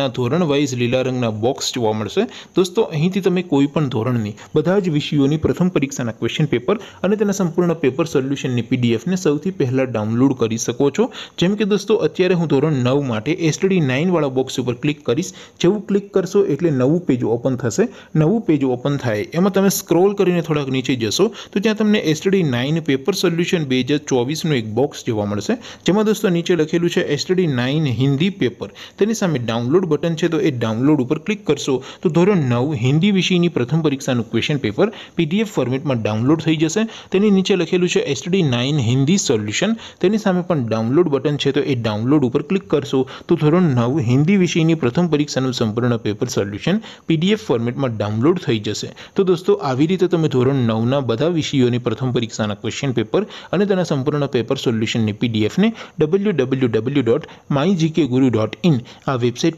ના ધોરણ વાઇસ લીલા રંગના બોક્સ જોવા મળશે દોસ્તો અહીંથી તમે કોઈ પણ ધોરણની બધા જ વિષયોની પ્રથમ પરીક્ષાના ક્વેશ્ચન પેપર અને તેના સંપૂર્ણ પેપર સોલ્યુશનની પીડીએફ ને સૌથી પહેલા ડાઉનલોડ કરી શકો છો જેમ કે દોસ્તો અત્યારે હું ધોરણ 9 માટે STD 9 વાળો બોક્સ ઉપર ક્લિક કરીશ જેવું ક્લિક કરશો એટલે નવું પેજ ઓપન થશે નવું પેજ ઓપન થાય એમાં તમે સ્ક્રોલ કરીને થોડક નીચે જશો તો ત્યાં તમને STD 9 પેપર સોલ્યુશન 2024 નો એક બોક્સ જોવા મળશે જેમાં દોસ્તો નીચે લખેલું છે STD 9 હિન્દી પેપર તેની સામે ડાઉનલોડ ડાઉનલોડ બટન છે તો એ ડાઉનલોડ ઉપર ક્લિક કરશો તો ધોરણ 9 હિન્દી વિષયની પ્રથમ પરીક્ષાનું ક્વેશ્ચન પેપર પીડીએફ ફોર્મેટમાં ડાઉનલોડ થઈ જશે તેની નીચે લખેલું છે STD 9 હિન્દી સોલ્યુશન તેની સામે પણ ડાઉનલોડ બટન છે તો એ ડાઉનલોડ ઉપર ક્લિક કરશો તો ધોરણ 9 હિન્દી વિષયની પ્રથમ પરીક્ષાનું સંપૂર્ણ પેપર સોલ્યુશન પીડીએફ ફોર્મેટમાં ડાઉનલોડ થઈ જશે તો દોસ્તો આવી રીતે તમે ધોરણ 9 ના બધા વિષયોની પ્રથમ પરીક્ષાના ક્વેશ્ચન પેપર અને તેના સંપૂર્ણ પેપર સોલ્યુશનની પીડીએફ ને www.mygkguru.in આ વેબસાઈટ